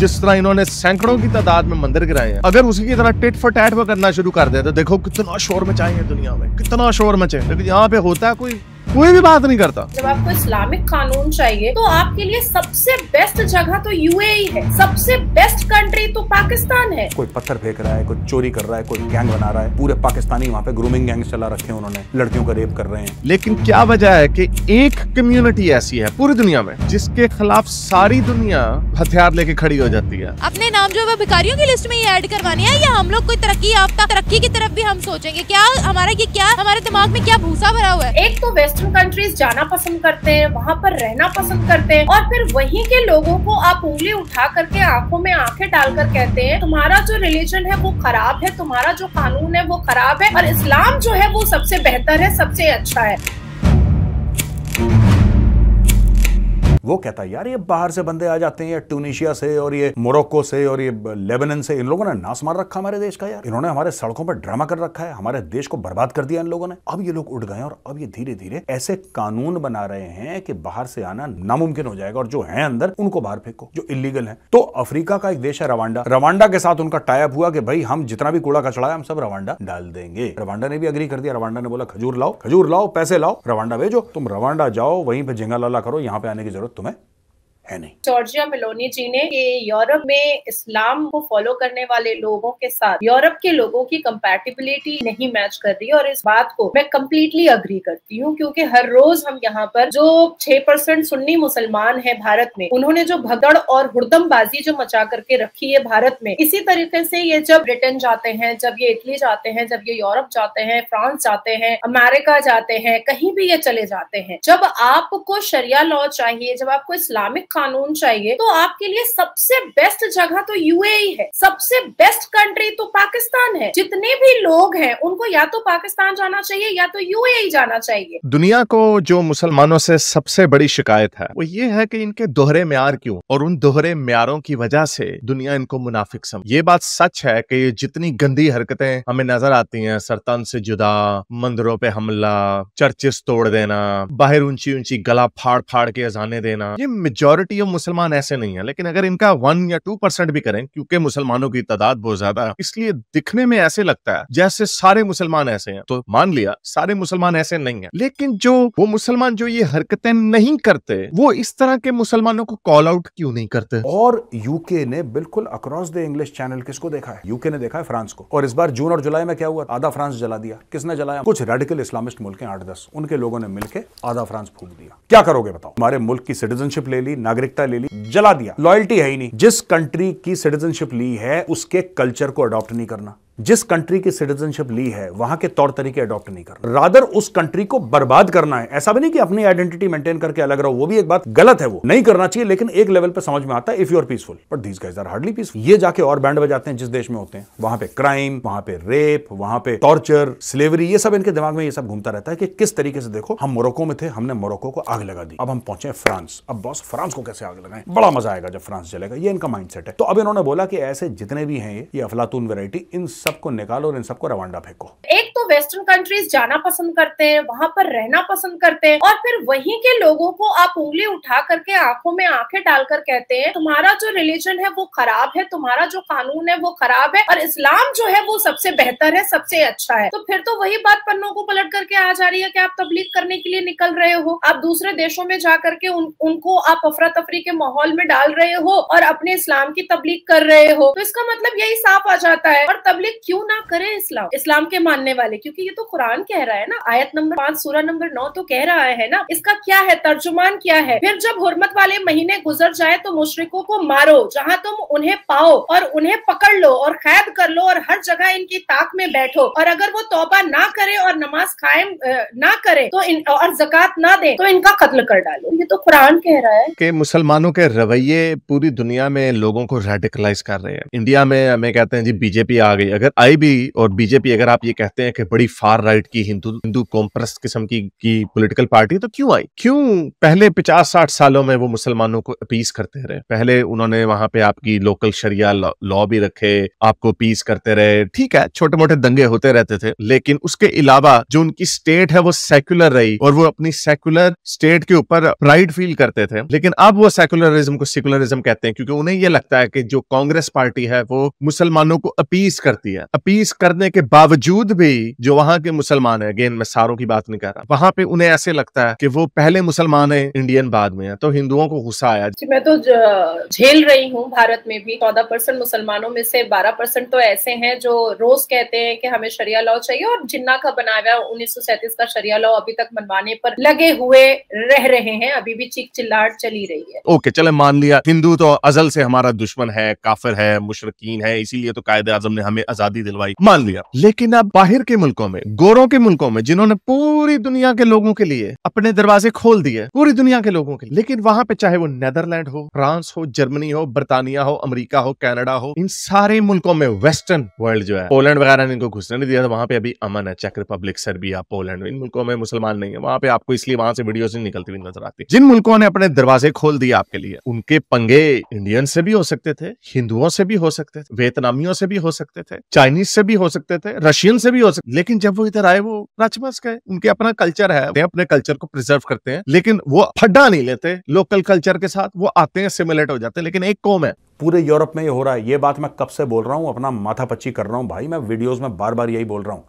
जिस तरह इन्होंने सैकड़ों की तादाद में मंदिर गिराए हैं अगर उसी की तरह टिट फॉर टैट वो करना शुरू कर दे तो देखो कितना शोर मचाए हैं दुनिया में कितना शोर मचे लेकिन यहाँ पे होता है कोई कोई भी बात नहीं करता जब आपको इस्लामिक कानून चाहिए तो आपके लिए सबसे बेस्ट जगह तो यूएई e है सबसे बेस्ट कंट्री तो पाकिस्तान है कोई पत्थर फेंक रहा है कोई चोरी कर रहा है कोई गैंग बना रहा है पूरे पाकिस्तानी वहाँ पे ग्रूमिंग गैंग चला रखे हैं उन्होंने लड़कियों का रेप कर रहे हैं लेकिन क्या वजह है की एक कम्युनिटी ऐसी है पूरी दुनिया में जिसके खिलाफ सारी दुनिया हथियार लेके खड़ी हो जाती है अपने नाम जो है भिकारियों की लिस्ट में ये ऐड करवानी है या हम लोग कोई तरक्की याफ्ता तरक्की की तरफ भी हम सोचेंगे क्या हमारा ये क्या हमारे दिमाग में क्या भूसा भरा हुआ है एक तो वेस्टर्न फॉरेन कंट्रीज जाना पसंद करते हैं वहाँ पर रहना पसंद करते हैं और फिर वही के लोगों को आप उंगली उठा करके आंखों में आंखें डालकर कहते हैं तुम्हारा जो रिलीजन है वो खराब है तुम्हारा जो कानून है वो खराब है और इस्लाम जो है वो सबसे बेहतर है सबसे अच्छा है वो कहता है यार ये बाहर से बंदे आ जाते हैं ये ट्यूनिशिया से और ये मोरक्को से और ये लेबनन से इन लोगों ने नाश मार रखा हमारे देश का यार इन्होंने हमारे सड़कों पर ड्रामा कर रखा है हमारे देश को बर्बाद कर दिया इन लोगों ने अब ये लोग उठ गए और अब ये धीरे धीरे ऐसे कानून बना रहे हैं कि बाहर से आना नामुमकिन हो जाएगा और जो है अंदर उनको बाहर फेंको जो इलीगल है तो अफ्रीका का एक देश है रवांडा रवांडा के साथ उनका टाइप हुआ कि भाई हम जितना भी कूड़ा कचड़ा है हम सब रवांडा डाल देंगे रवांडा ने भी अग्री कर दिया रवांडा ने बोला खजूर लाओ खजूर लाओ पैसे लाओ रवांडा भेजो तुम रवांडा जाओ वहीं पे झिंगा लाला करो यहाँ पे आने की जरूरत Tome? है नहीं जॉर्जिया मिलोनी जी ने कि यूरोप में इस्लाम को फॉलो करने वाले लोगों के साथ यूरोप के लोगों की कंपेटिबिलिटी नहीं मैच कर रही और इस बात को मैं कम्प्लीटली अग्री करती हूँ क्योंकि हर रोज हम यहाँ पर जो छह परसेंट सुन्नी मुसलमान है भारत में उन्होंने जो भगड़ और हुड़दमबाजी जो मचा करके रखी है भारत में इसी तरीके से ये जब ब्रिटेन जाते हैं जब ये इटली जाते हैं जब ये यूरोप जाते हैं फ्रांस जाते हैं अमेरिका जाते हैं कहीं भी ये चले जाते हैं जब आपको शरिया लॉ चाहिए जब आपको इस्लामिक कानून चाहिए तो आपके लिए सबसे बेस्ट जगह तो यूएई e है सबसे बेस्ट कंट्री तो पाकिस्तान है जितने भी लोग हैं उनको या तो पाकिस्तान जाना चाहिए या तो यूएई e जाना चाहिए दुनिया को जो मुसलमानों से सबसे बड़ी शिकायत है वो ये है कि इनके दोहरे म्यार क्यों और उन दोहरे म्यारों की वजह से दुनिया इनको मुनाफिक समझ ये बात सच है कि जितनी गंदी हरकतें हमें नजर आती हैं सरतान से जुदा मंदिरों पे हमला चर्चेस तोड़ देना बाहर ऊंची ऊंची गला फाड़ फाड़ के अजाने देना ये मेजोरिटी मेजोरिटी ऑफ मुसलमान ऐसे नहीं है लेकिन अगर इनका वन या टू परसेंट भी करें क्योंकि मुसलमानों की तादाद बहुत ज्यादा है इसलिए दिखने में ऐसे लगता है जैसे सारे मुसलमान ऐसे हैं तो मान लिया सारे मुसलमान ऐसे नहीं है लेकिन जो वो मुसलमान जो ये हरकतें नहीं करते वो इस तरह के मुसलमानों को कॉल आउट क्यों नहीं करते और यूके ने बिल्कुल अक्रॉस द इंग्लिश चैनल किसको देखा है यूके ने देखा है फ्रांस को और इस बार जून और जुलाई में क्या हुआ आधा फ्रांस जला दिया किसने जलाया कुछ रेडिकल इस्लामिस्ट मुल्क हैं आठ दस उनके लोगों ने मिलकर आधा फ्रांस फूक दिया क्या करोगे बताओ हमारे मुल्क की सिटीजनशिप ले ली ना नागरिकता ले ली जला दिया लॉयल्टी है ही नहीं जिस कंट्री की सिटीजनशिप ली है उसके कल्चर को अडॉप्ट नहीं करना जिस कंट्री की सिटीजनशिप ली है वहां के तौर तरीके अडॉप्ट नहीं करना रादर उस कंट्री को बर्बाद करना है ऐसा भी नहीं कि अपनी आइडेंटिटी मेंटेन करके अलग रहो वो भी एक बात गलत है वो नहीं करना चाहिए लेकिन एक लेवल पे समझ में आता है if you are peaceful but these guys are hardly peaceful ये जाके और बैंड बजाते हैं जिस देश में होते हैं वहां पे क्राइम वहां पे रेप वहां पे टॉर्चर स्लेवरी ये सब इनके दिमाग में ये सब घूमता रहता है कि किस तरीके से देखो हम मोरक्को में थे हमने मोरक्को को आग लगा दी अब हम पहुंचे फ्रांस अब बॉस फ्रांस को कैसे आग लगाए बड़ा मजा आएगा जब फ्रांस चलेगा ये इनका माइंड है तो अब इन्होंने बोला कि ऐसे जितने भी हैं ये अफलातून वेराइटी इन सबको निकालो और इन सबको रवांडा फेंको एक तो वेस्टर्न कंट्रीज जाना पसंद करते हैं वहां पर रहना पसंद करते हैं और फिर वहीं के लोगों को आप उंगली उठा करके आंखों में आंखें डालकर कहते हैं तुम्हारा जो रिलीजन है वो खराब है तुम्हारा जो कानून है वो खराब है और इस्लाम जो है वो सबसे बेहतर है सबसे अच्छा है तो फिर तो वही बात पन्नों को पलट करके आ जा रही है की आप तबलीग करने के लिए निकल रहे हो आप दूसरे देशों में जा करके उनको आप अफरा तफरी के माहौल में डाल रहे हो और अपने इस्लाम की तबलीग कर रहे हो तो इसका मतलब यही साफ आ जाता है और तबलीग क्यों ना करें इस्लाम इस्लाम के मानने वाले क्योंकि ये तो कुरान कह रहा है ना आयत नंबर पाँच सूरह नंबर नौ तो कह रहा है ना इसका क्या है तर्जुमान क्या है फिर जब हुरमत वाले महीने गुजर जाए तो मुशरकों को मारो जहाँ तुम उन्हें पाओ और उन्हें पकड़ लो और कैद कर लो और हर जगह इनकी ताक में बैठो और अगर वो तोबा ना करे और नमाज कायम ना करे तो इन, और जक़ात ना दे तो इनका कत्ल कर डालो ये तो कुरान कह रहा है कि मुसलमानों के रवैये पूरी दुनिया में लोगों को रेडिकलाइज कर रहे हैं इंडिया में हमें कहते हैं जी बीजेपी आ गई अगर अगर भी और बीजेपी अगर आप ये कहते हैं कि बड़ी फार राइट की हिंदू हिंदू कॉम्प्रेस किस्म की की पॉलिटिकल पार्टी तो क्यों आई क्यों पहले पचास साठ सालों में वो मुसलमानों को अपीस करते रहे पहले उन्होंने वहां पे आपकी लोकल शरिया लॉ भी रखे आपको अपीस करते रहे ठीक है छोटे मोटे दंगे होते रहते थे लेकिन उसके अलावा जो उनकी स्टेट है वो सेक्युलर रही और वो अपनी सेक्युलर स्टेट के ऊपर प्राइड फील करते थे लेकिन अब वो सेक्युलरिज्म को सेक्युलरिज्म कहते हैं क्योंकि उन्हें ये लगता है कि जो कांग्रेस पार्टी है वो मुसलमानों को अपीस करती है दिया अपीस करने के बावजूद भी जो वहां के मुसलमान है अगेन मैं सारों की बात नहीं कर रहा वहां पे उन्हें ऐसे लगता है कि वो पहले मुसलमान है इंडियन बाद में है तो हिंदुओं को गुस्सा आया मैं तो झेल रही हूँ भारत में भी चौदह परसेंट मुसलमानों में से बारह परसेंट तो ऐसे हैं जो रोज कहते हैं कि हमें शरिया लॉ चाहिए और जिन्ना का बनाया हुआ उन्नीस का शरिया लॉ अभी तक मनवाने पर लगे हुए रह रहे हैं अभी भी चीख चिल्लाहट चली रही है ओके चले मान लिया हिंदू तो अजल से हमारा दुश्मन है काफिर है मुशरकिन है इसीलिए तो कायदे आजम ने हमें आजादी दिलवाई मान लिया लेकिन अब बाहर के मुल्कों में गोरों के मुल्कों में जिन्होंने पूरी दुनिया के लोगों के लिए अपने दरवाजे खोल दिए पूरी दुनिया के लोगों के लिए लेकिन वहां पे चाहे वो नेदरलैंड हो फ्रांस हो जर्मनी हो बर्तानिया हो अमरीका हो कैनेडा हो इन सारे मुल्कों में वेस्टर्न वर्ल्ड जो है पोलैंड वगैरह ने इनको घुसने नहीं दिया था तो वहां पे अभी अमन है चेक रिपब्लिक सर्बिया पोलैंड इन मुल्कों में मुसलमान नहीं है वहां पे आपको इसलिए वहां से वीडियो नहीं निकलती हुई नजर आती जिन मुल्कों ने अपने दरवाजे खोल दिए आपके लिए उनके पंगे इंडियन से भी हो सकते थे हिंदुओं से भी हो सकते थे वियतनामियों से भी हो सकते थे चाइनीज से भी हो सकते थे रशियन से भी हो सकते लेकिन जब वो इधर आए वो राजमास गए उनके अपना कल्चर है वे अपने कल्चर को प्रिजर्व करते हैं लेकिन वो फड्डा नहीं लेते लोकल कल्चर के साथ वो आते हैं सिमिलेट हो जाते हैं लेकिन एक कौम है पूरे यूरोप में ये हो रहा है ये बात मैं कब से बोल रहा हूँ अपना माथा पच्ची कर रहा हूँ भाई मैं वीडियोज में बार बार यही बोल रहा हूँ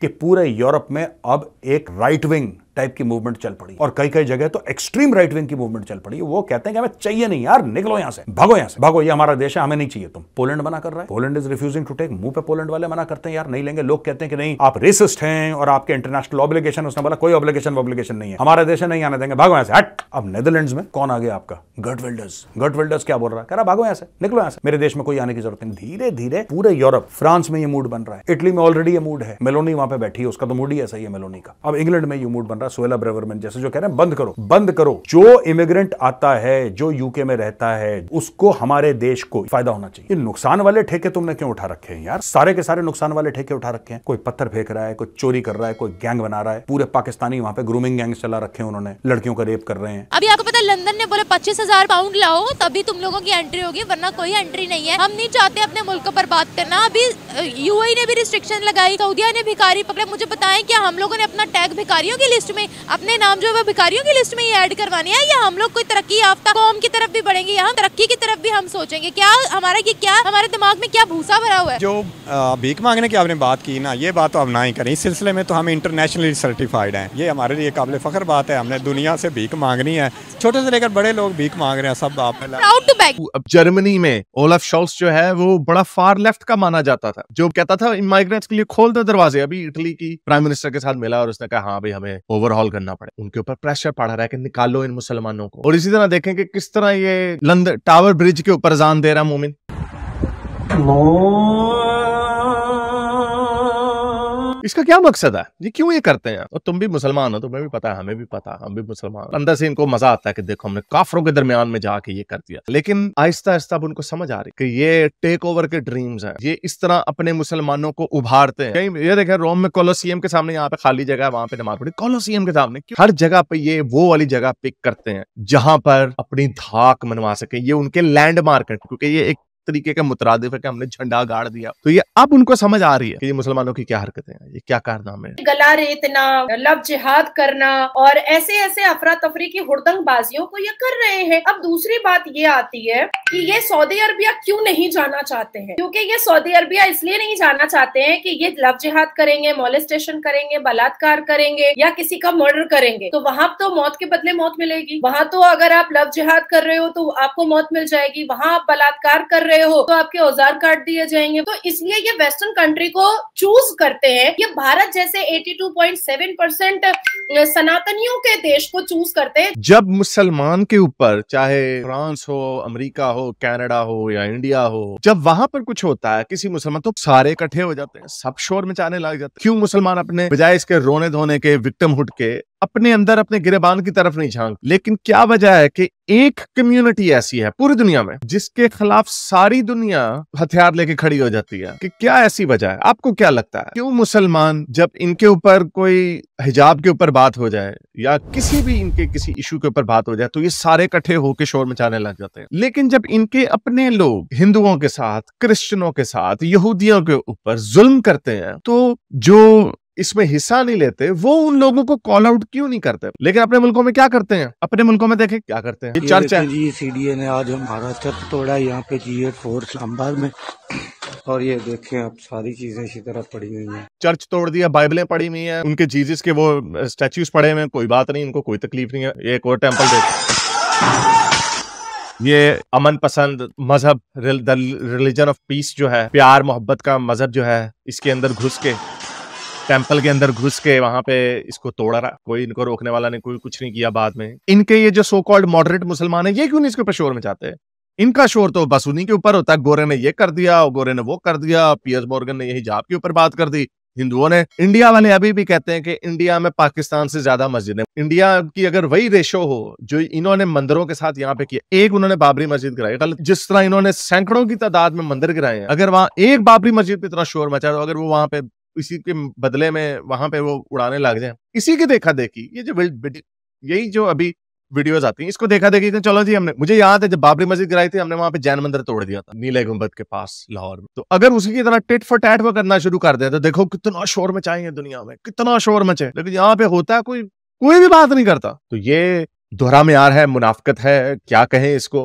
कि पूरे यूरोप में अब एक राइट विंग टाइप की मूवमेंट चल पड़ी और कई कई जगह तो एक्सट्रीम राइट विंग की मूवमेंट चल पड़ी वो कहते हैं कि हमें चाहिए नहीं यार निकलो यहां से भागो यहां से भागो ये हमारा देश है हमें नहीं चाहिए तुम पोलैंड मना कर रहा है Poland is refusing to take मुंह पे पोलैंड वाले मना करते हैं यार नहीं लेंगे लोग कहते हैं कि नहीं आप रेसिस्ट हैं और आपके इंटरनेशनल ऑब्लिगेशन उसने बोला कोई ऑब्लिगेशन ऑब्लिगेशन नहीं है हमारा देश नहीं आने देंगे भागो यहां से हट अब नेदरलैंड में कौन आ गया आपका गट वेल्डर्स गट वेल्डर्स क्या बोल रहा है कह रहा भागो यहां से निकलो यहां से मेरे देश में कोई आने की जरूरत नहीं धीरे धीरे पूरे यूरोप फ्रांस में ये मूड बन रहा है इटली में ऑलरेडी ये मूड है मेलोनी वहां पे बैठी है उसका तो मूड ही ऐसा ही है मेलोनी का अब इंग्लैंड में ये मूड बन रहा सोयला ब्रेवरमैन जैसे जो कह रहे हैं बंद करो बंद करो जो इमिग्रेंट आता है जो यूके में रहता है उसको हमारे देश को फायदा होना चाहिए नुकसान वाले ठेके तुमने क्यों उठा रखे हैं यार सारे के सारे नुकसान वाले ठेके उठा रखे हैं कोई पत्थर फेंक रहा है कोई चोरी कर रहा है कोई गैंग बना रहा है पूरे पाकिस्तानी वहाँ पे ग्रूमिंग गैंग चला रखे हैं उन्होंने लड़कियों का रेप कर रहे हैं अभी आपको पता लंदन ने बोले पच्चीस हजार पाउंड लाओ तभी तुम लोगों की एंट्री होगी वरना कोई एंट्री नहीं है हम नहीं चाहते अपने मुल्क पर बात करना अभी यूएई uh, e ने भी रिस्ट्रिक्शन लगाई सऊदिया ने भिखारी पकड़े मुझे बताएं क्या हम लोगों ने अपना टैग भिखारियों की लिस्ट लिस्ट में अपने नाम जो है वो भिखारियों की लिस्ट में ही ऐड करवानी है या हम लोग कोई तरक्की याफ्ता कौम की तरफ भी बढ़ेंगे या हम तरक्की की तरफ भी हम सोचेंगे क्या हमारा ये क्या हमारे दिमाग में क्या भूसा भरा हुआ है जो भीख मांगने की आपने बात की ना ये बात तो हम ना ही करें इस सिलसिले में तो हम इंटरनेशनली सर्टिफाइड हैं ये हमारे लिए काबिल फ़ख्र बात है हमने दुनिया से भीख मांगनी है छोटे से लेकर बड़े लोग भीख मांग रहे हैं सब आप अब जर्मनी में ओलफ शॉल्स जो है वो बड़ा फार लेफ्ट का माना जाता था जो कहता था माइग्रेंट्स के लिए खोल दो दरवाजे अभी इटली की प्राइम मिनिस्टर के साथ मिला और उसने कहा हाँ भाई हमें वो ओवरहॉल करना पड़े उनके ऊपर प्रेशर पड़ा रहा है कि निकालो इन मुसलमानों को और इसी तरह देखें कि किस तरह ये लंदन टावर ब्रिज के ऊपर जान दे रहा मोमिन इसका क्या मकसद है ये क्यों ये करते हैं और तुम भी मुसलमान हो तुम्हें भी पता है हमें भी पता है हम भी मुसलमान अंदर से इनको मजा आता है कि देखो हमने काफरों के दरमियान में जाके ये कर दिया लेकिन आहिस्ता आहिस्ता अब उनको समझ आ रही कि ये टेक ओवर के ड्रीम्स है ये इस तरह अपने मुसलमानों को उभारते हैं कहीं ये देखे रोम में कोलोसियम के सामने यहाँ पे खाली जगह है वहां पे नमाज पड़ी कोलोसियम के सामने हर जगह पे ये वो वाली जगह पिक करते हैं जहां पर अपनी धाक मनवा सके ये उनके लैंडमार्क है क्योंकि ये एक तरीके का मुतरद है कि हमने झंडा गाड़ दिया तो ये अब उनको समझ आ रही है कि ये मुसलमानों की क्या हरकतें हैं ये क्या कारनामे है गला रेतना लव जिहाद करना और ऐसे ऐसे अफरा तफरी की बाजियों को ये कर रहे हैं अब दूसरी बात ये आती है कि ये सऊदी अरबिया क्यों नहीं जाना चाहते हैं क्योंकि ये सऊदी अरबिया इसलिए नहीं जाना चाहते हैं कि ये लव जिहाद करेंगे मोलेस्टेशन करेंगे बलात्कार करेंगे या किसी का मर्डर करेंगे तो वहां तो मौत के बदले मौत मिलेगी वहां तो अगर आप लव जिहाद कर रहे हो तो आपको मौत मिल जाएगी वहां आप बलात्कार कर रहे रहे हो तो आपके औजार काट दिए जाएंगे तो इसलिए ये वेस्टर्न कंट्री को चूज करते हैं ये भारत जैसे 82.7 परसेंट सनातनियों के देश को चूज करते हैं जब मुसलमान के ऊपर चाहे फ्रांस हो अमेरिका हो कनाडा हो या इंडिया हो जब वहां पर कुछ होता है किसी मुसलमान तो सारे इकट्ठे हो जाते हैं सब शोर में मचाने लग जाते हैं क्यों मुसलमान अपने बजाय इसके रोने धोने के विक्टिम हुड के अपने अंदर अपने गिरेबान की तरफ नहीं झांक लेकिन क्या वजह है कि एक कम्युनिटी ऐसी है पूरी दुनिया में जिसके खिलाफ सारी दुनिया हथियार लेके खड़ी हो जाती है कि क्या ऐसी वजह है आपको क्या लगता है क्यों मुसलमान जब इनके ऊपर कोई हिजाब के ऊपर बात हो जाए या किसी भी इनके किसी इशू के ऊपर बात हो जाए तो ये सारे इकट्ठे होकर शोर मचाने लग जाते हैं लेकिन जब इनके अपने लोग हिंदुओं के साथ क्रिश्चनों के साथ यहूदियों के ऊपर जुल्म करते हैं तो जो इसमें हिस्सा नहीं लेते वो उन लोगों को कॉल आउट क्यों नहीं करते लेकिन अपने मुल्कों में क्या करते हैं अपने मुल्कों में देखें क्या करते हैं चर्च जी सीडीए ने आज हमारा चर्च तोड़ा यहाँ पे जी फोर इस्लामाबाद में और ये देखें आप सारी चीजें इसी तरह पड़ी हुई हैं चर्च तोड़ दिया बाइबलें पड़ी हुई हैं उनके जीजिस के वो स्टेच्यूज पड़े हुए हैं कोई बात नहीं उनको कोई तकलीफ नहीं है एक और टेम्पल देख ये अमन पसंद मजहब रिलीजन ऑफ पीस जो है प्यार मोहब्बत का मजहब जो है इसके अंदर घुस के टेम्पल के अंदर घुस के वहां पे इसको तोड़ा रहा कोई इनको रोकने वाला नहीं कोई कुछ नहीं किया बाद में इनके ये जो सो कॉल्ड मॉडरेट मुसलमान है ये क्यों नहीं इसके ऊपर शोर मचाते हैं इनका शोर तो बस उन्हीं के ऊपर होता है गोरे ने ये कर दिया गोरे ने वो कर दिया पीएस मॉर्गन ने यही जाप के ऊपर बात कर दी हिंदुओं ने इंडिया वाले अभी भी कहते हैं कि इंडिया में पाकिस्तान से ज्यादा मस्जिद है इंडिया की अगर वही रेशो हो जो इन्होंने मंदिरों के साथ यहाँ पे किया एक उन्होंने बाबरी मस्जिद गिराई गलत जिस तरह इन्होंने सैकड़ों की तादाद में मंदिर गिराए हैं अगर वहाँ एक बाबरी मस्जिद पे इतना शोर मचा तो अगर वो वहां पे इसी के बदले में वहां पे वो उड़ाने लग जाए इसी की देखा देखी ये जो यही जो अभी वीडियोस आती हैं इसको देखा देखी थे चलो जी हमने मुझे याद है जब बाबरी मस्जिद गिराई थी हमने वहां पे जैन मंदिर तोड़ दिया था नीले गुम्बद के पास लाहौर में तो अगर उसी की तरह टिट फॉर टैट वो करना शुरू कर दे तो देखो कितना शोर मचाएंगे दुनिया में कितना शोर मचे लेकिन यहाँ पे होता है कोई कोई भी बात नहीं करता तो ये दोहरा मैार है मुनाफ्त है क्या कहें इसको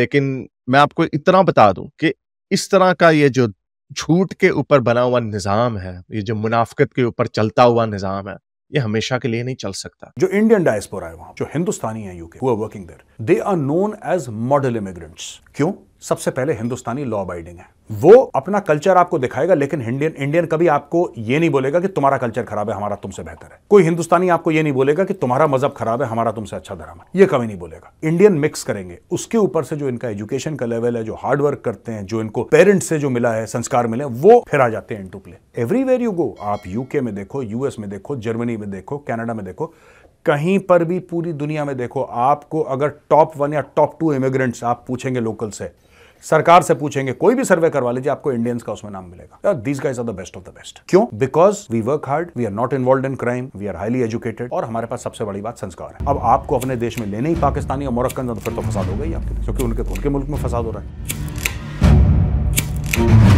लेकिन मैं आपको इतना बता दूं कि इस तरह का ये जो झूठ के ऊपर बना हुआ निज़ाम है ये जो मुनाफ्त के ऊपर चलता हुआ निज़ाम है ये हमेशा के लिए नहीं चल सकता जो इंडियन डायस्पोरा है वहां जो हिंदुस्तानी है UK working there they are known as model immigrants क्यों सबसे पहले हिंदुस्तानी लॉ अबाइडिंग है वो अपना कल्चर आपको दिखाएगा लेकिन इंडियन इंडियन कभी आपको ये नहीं बोलेगा कि तुम्हारा कल्चर खराब है हमारा तुमसे बेहतर है कोई हिंदुस्तानी आपको ये नहीं बोलेगा कि तुम्हारा मजहब खराब है हमारा तुमसे अच्छा धर्म है ये कभी नहीं बोलेगा इंडियन मिक्स करेंगे उसके ऊपर से जो इनका एजुकेशन का लेवल है जो हार्डवर्क करते हैं जो इनको पेरेंट्स से जो मिला है संस्कार मिले वो फिर आ जाते हैं into play everywhere you go आप यूके में देखो यूएस में देखो जर्मनी में देखो कैनेडा में देखो कहीं पर भी पूरी दुनिया में देखो आपको अगर टॉप वन या टॉप टू इमिग्रेंट्स आप पूछेंगे लोकल से सरकार से पूछेंगे कोई भी सर्वे करवा लीजिए आपको इंडियंस का उसमें नाम मिलेगा these guys are the best of the best क्यों because we work hard we are not involve in crime we are highly educated और हमारे पास सबसे बड़ी बात संस्कार है अब आपको अपने देश में लेने ही पाकिस्तानी और मोरक्कन तो फिर तो फसाद हो गई आपके क्योंकि उनके उनके मुल्क में फसाद हो रहा है